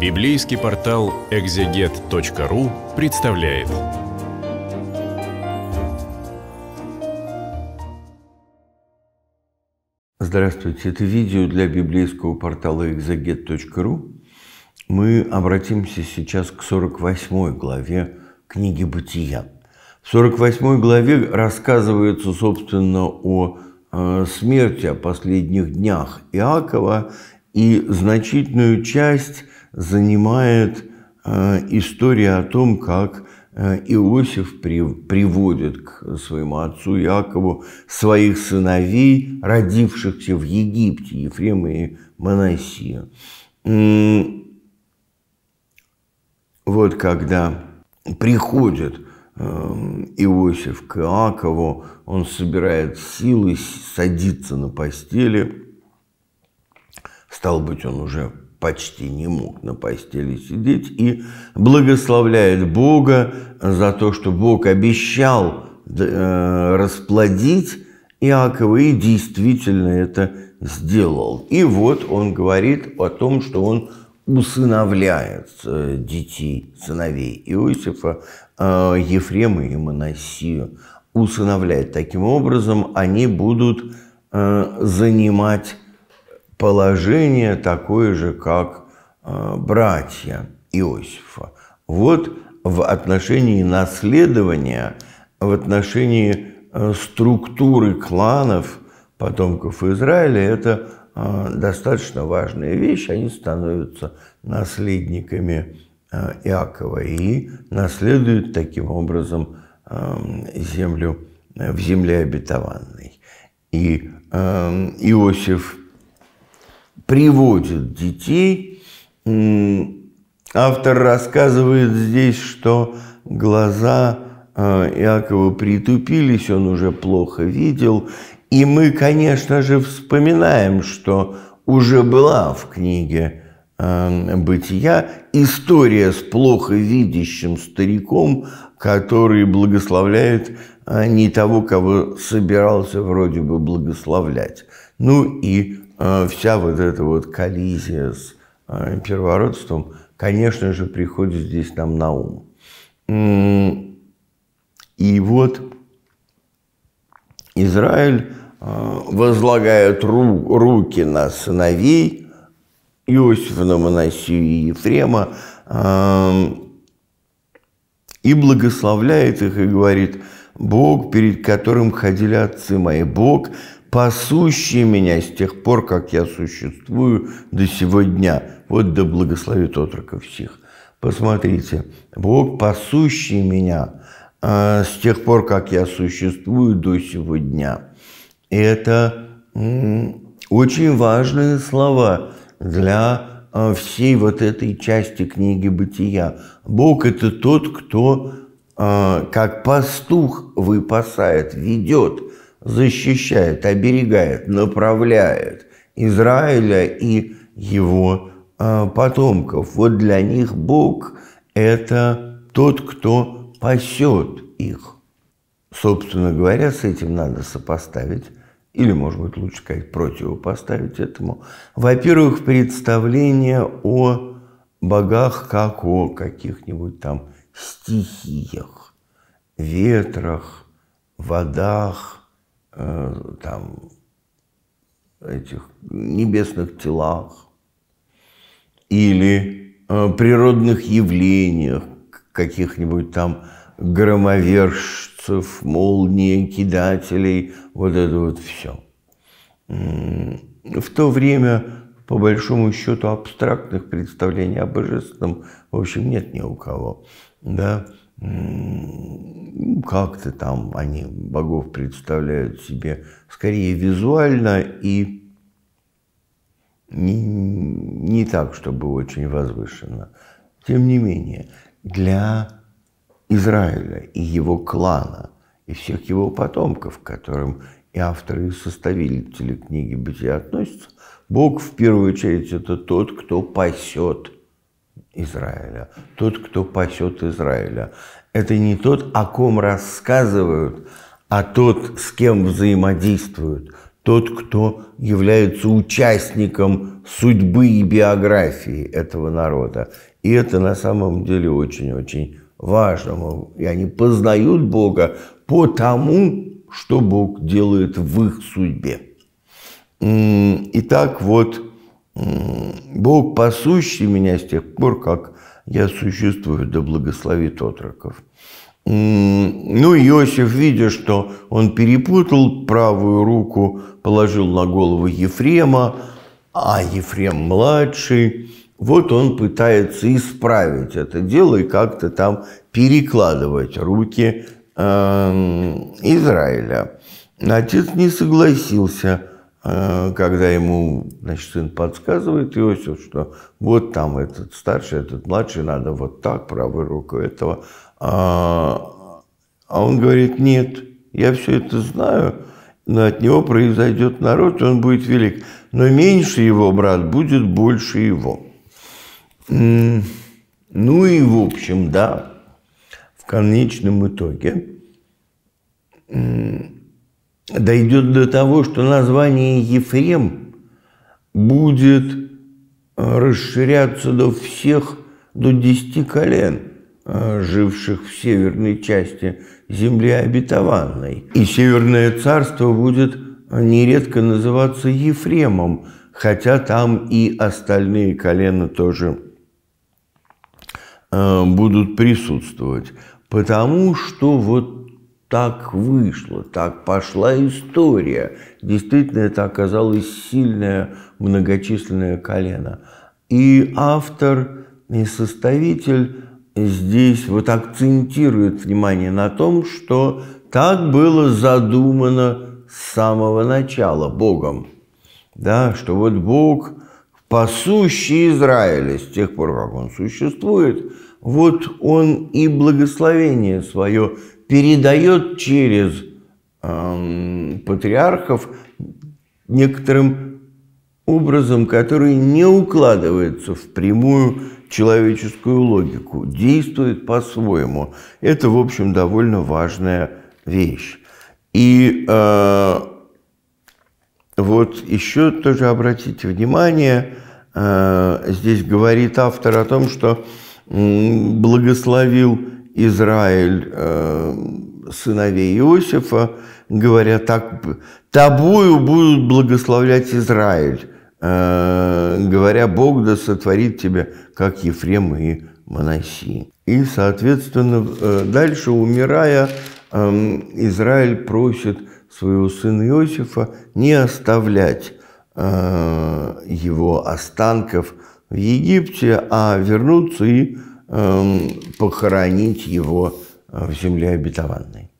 Библейский портал экзегет.ру представляет. Здравствуйте, это видео для библейского портала экзегет.ру. Мы обратимся сейчас к 48 главе книги «Бытия». В 48 главе рассказывается, собственно, о э, смерти, о последних днях Иакова, и значительную часть занимает э, история о том, как э, Иосиф приводит к своему отцу Якову своих сыновей, родившихся в Египте, Ефрема и Манасия. Вот когда приходит э, Иосиф к Иакову, он собирает силы, садится на постели, стал быть, он уже почти не мог на постели сидеть, и благословляет Бога за то, что Бог обещал э, расплодить Иакова, и действительно это сделал. И вот он говорит о том, что он усыновляет э, детей, сыновей Иосифа, э, Ефрема и Моносию. Усыновляет. Таким образом, они будут занимать положение такое же, как э, братья Иосифа. Вот в отношении наследования, в отношении э, структуры кланов потомков Израиля это э, достаточно важная вещь. Они становятся наследниками Иакова и наследуют таким образом эм, землю в земле обетованной. И эм, Иосиф приводит детей. Автор рассказывает здесь, что глаза э, Иакова притупились, он уже плохо видел. И мы, конечно же, вспоминаем, что уже была в книге э, «Бытия» история с плохо видящим стариком, который благословляет э, не того, кого собирался вроде бы благословлять. Ну и а, вся вот эта вот коллизия с а, первородством, конечно же, приходит здесь нам на ум. И вот Израиль а, возлагает ру, руки на сыновей Иосифа, на Моносию и Ефрема, и благословляет их и говорит, Бог, перед которым ходили отцы мои, Бог, пасущий меня с тех пор, как я существую до сего дня. Вот да благословит отроков всех. Посмотрите, Бог, пасущий меня э, с тех пор, как я существую до сего дня. И это очень важные слова для а, всей вот этой части книги «Бытия». Бог – это тот, кто, а, как пастух, выпасает, ведет – защищает, оберегает, направляет Израиля и его а, потомков. Вот для них Бог – это тот, кто пасет их. Собственно говоря, с этим надо сопоставить, или, может быть, лучше сказать, противопоставить этому. Во-первых, представление о богах как о каких-нибудь там стихиях, ветрах, водах – э, там, этих небесных телах или э, природных явлениях каких-нибудь там громовержцев, молнии, кидателей, вот это вот все. В то время, по большому счету, абстрактных представлений о божественном, в общем, нет ни у кого. Да? как-то там они богов представляют себе скорее визуально и не, не так, чтобы очень возвышенно. Тем не менее, для Израиля и его клана, и всех его потомков, к которым и авторы, и составители книги «Бытия» относятся, Бог в первую очередь это тот, кто пасет – Израиля, тот, кто пасет Израиля. Это не тот, о ком рассказывают, а тот, с кем взаимодействуют, тот, кто является участником судьбы и биографии этого народа. И это на самом деле очень-очень важно. И они познают Бога по тому, что Бог делает в их судьбе. Итак, вот Бог, пасущий меня с тех пор, как я существую, да благословит отроков. Ну, Иосиф, видя, что он перепутал правую руку, положил на голову Ефрема, а Ефрем младший, вот он пытается исправить это дело и как-то там перекладывать руки эм, Израиля. Отец не согласился – а, когда ему значит, сын подсказывает Иосиф, что вот там этот старший, этот младший, надо вот так, правой рукой этого. А, а он говорит, нет, я все это знаю, но от него произойдет народ, он будет велик. Но меньше его брат будет больше его. Ну и в общем, да, в конечном итоге дойдет до того, что название Ефрем будет э, расширяться до всех, до десяти колен, э, живших в северной части земли обетованной. И Северное царство будет э, нередко называться Ефремом, хотя там и остальные колена тоже будут присутствовать, потому что вот так вышло, так пошла история. Действительно, это оказалось сильное многочисленное колено. И автор, и составитель здесь вот акцентирует внимание на том, что так было задумано с самого начала Богом. Да, что вот Бог, пасущий Израиля с тех пор, как он существует, вот он и благословение свое передает через э, патриархов некоторым образом, который не укладывается в прямую человеческую логику, действует по-своему. Это, в общем, довольно важная вещь. И э, вот еще тоже обратите внимание, э, здесь говорит автор о том, что благословил Израиль э, сыновей Иосифа, говоря так, «Тобою будут благословлять Израиль», э, говоря, «Бог да сотворит тебя, как Ефрем и Манасии». И, соответственно, э, дальше, умирая, эм, Израиль просит своего сына Иосифа не оставлять его останков в Египте, а вернуться и Эм, похоронить его э, в земле обетованной.